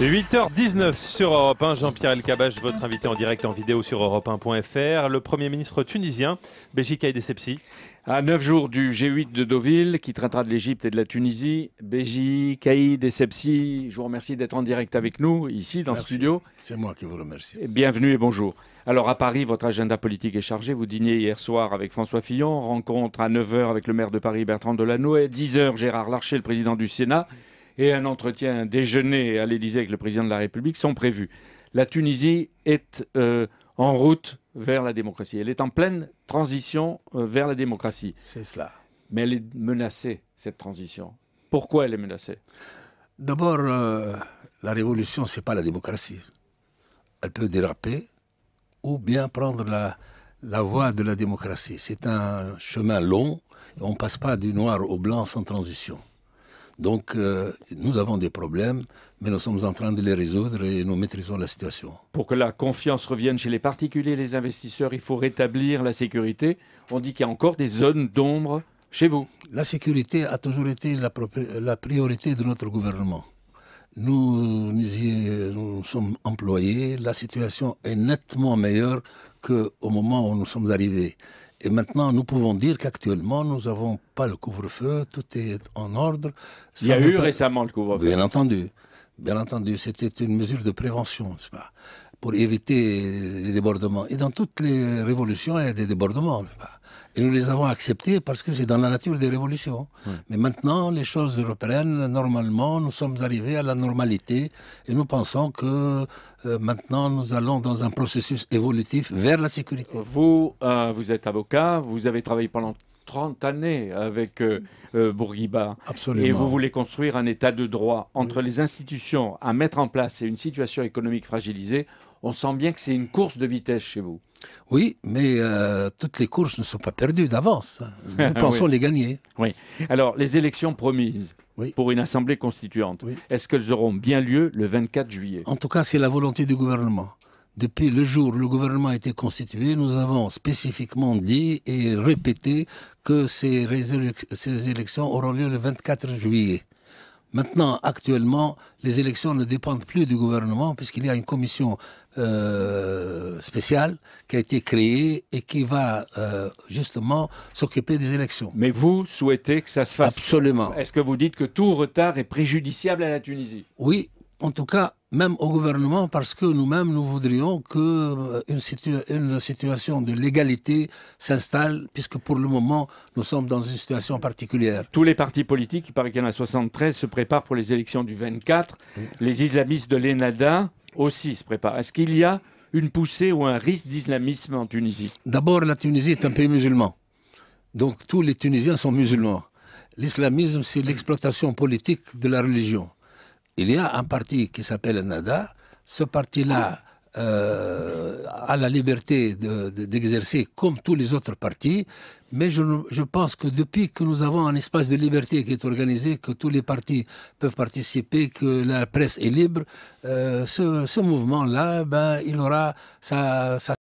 8h19 sur Europe 1, Jean-Pierre Kabache, votre invité en direct en vidéo sur Europe 1.fr. Le Premier ministre tunisien, Béjika Essebsi. À 9 jours du G8 de Deauville, qui traitera de l'Égypte et de la Tunisie, Béji, Kaïd, Essebsi, je vous remercie d'être en direct avec nous, ici, dans ce studio. C'est moi qui vous remercie. Bienvenue et bonjour. Alors, à Paris, votre agenda politique est chargé. Vous dîniez hier soir avec François Fillon, rencontre à 9h avec le maire de Paris, Bertrand Delanoë, 10h, Gérard Larcher, le président du Sénat et un entretien, déjeuner à l'Élysée avec le président de la République sont prévus. La Tunisie est euh, en route vers la démocratie. Elle est en pleine transition euh, vers la démocratie. C'est cela. Mais elle est menacée, cette transition. Pourquoi elle est menacée D'abord, euh, la révolution, ce n'est pas la démocratie. Elle peut déraper ou bien prendre la, voie de la démocratie. C'est un chemin long on ne passe pas du noir au blanc sans transition. Donc, euh, nous avons des problèmes, mais nous sommes en train de les résoudre et nous maîtrisons la situation. Pour que la confiance revienne chez les particuliers, les investisseurs, il faut rétablir la sécurité. On dit qu'il y a encore des zones d'ombre chez vous. La sécurité a toujours été la, priorité de notre gouvernement. Nous, nous, nous sommes employés, la situation est nettement meilleure qu'au moment où nous sommes arrivés. Et maintenant, nous pouvons dire qu'actuellement, nous n'avons pas le couvre-feu, tout est en ordre. Il y a eu récemment le couvre-feu. Bien entendu, bien entendu, c'était une mesure de prévention, ne pas, pour éviter les débordements. Et dans toutes les révolutions, il y a des débordements, et nous les avons acceptés parce que c'est dans la nature des révolutions. Mais maintenant, les choses reprennent. Normalement, nous sommes arrivés à la normalité et nous pensons que euh, maintenant, nous allons dans un processus évolutif vers la sécurité. Vous, euh, vous êtes avocat, vous avez travaillé pendant 30 années avec euh, Bourguiba. Absolument. Et vous voulez construire un état de droit entre les institutions à mettre en place et une situation économique fragilisée. On sent bien que c'est une course de vitesse chez vous. Oui, mais euh, toutes les courses ne sont pas perdues d'avance. Nous pensons les gagner. Oui. Alors, les élections promises pour une assemblée constituante, est-ce qu'elles auront bien lieu le 24 juillet En tout cas, c'est la volonté du gouvernement. Depuis le jour où le gouvernement a été constitué, nous avons spécifiquement dit et répété que ces, ces élections auront lieu le 24 juillet. Maintenant, actuellement, les élections ne dépendent plus du gouvernement puisqu'il y a une commission euh, spéciale qui a été créée et qui va euh, justement s'occuper des élections. Mais vous souhaitez que ça se fasse Absolument. Est-ce que vous dites que tout retard est préjudiciable à la Tunisie Oui, en tout cas, même au gouvernement, parce que nous-mêmes, nous voudrions que euh, une, situation de l'égalité s'installe, puisque pour le moment, nous sommes dans une situation particulière. Tous les partis politiques, il paraît qu'il y en a 73, se préparent pour les élections du 24. Les islamistes de l'ENADA aussi se préparent. Est-ce qu'il y a une poussée ou un risque d'islamisme en Tunisie D'abord, la Tunisie est un pays musulman. Donc tous les Tunisiens sont musulmans. L'islamisme, c'est l'exploitation politique de la religion il y a un parti qui s'appelle NADA. Ce parti-là euh, a la liberté d'exercer comme tous les autres partis, mais je, pense que depuis que nous avons un espace de liberté qui est organisé, que tous les partis peuvent participer, que la presse est libre, euh, ce, mouvement-là, ben, il aura sa, sa